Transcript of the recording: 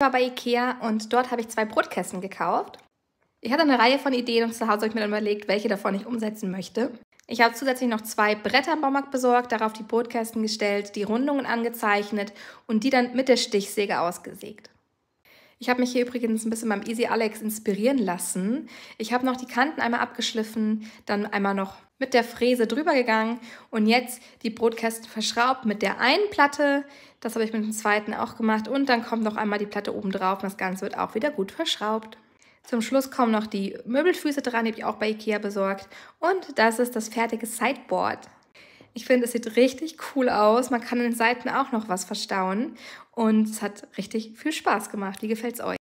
Ich war bei Ikea und dort habe ich zwei Brotkästen gekauft. Ich hatte eine Reihe von Ideen und zu Hause habe ich mir dann überlegt, welche davon ich umsetzen möchte. Ich habe zusätzlich noch zwei Bretter im Baumarkt besorgt, darauf die Brotkästen gestellt, die Rundungen angezeichnet und die dann mit der Stichsäge ausgesägt. Ich habe mich hier übrigens ein bisschen beim Easy Alex inspirieren lassen. Ich habe noch die Kanten einmal abgeschliffen, dann einmal noch mit der Fräse drüber gegangen und jetzt die Brotkästen verschraubt mit der einen Platte. Das habe ich mit dem zweiten auch gemacht und dann kommt noch einmal die Platte oben drauf und das Ganze wird auch wieder gut verschraubt. Zum Schluss kommen noch die Möbelfüße dran, die habe ich auch bei Ikea besorgt. Und das ist das fertige Sideboard. Ich finde, es sieht richtig cool aus. Man kann an den Seiten auch noch was verstauen. Und es hat richtig viel Spaß gemacht. Wie gefällt es euch?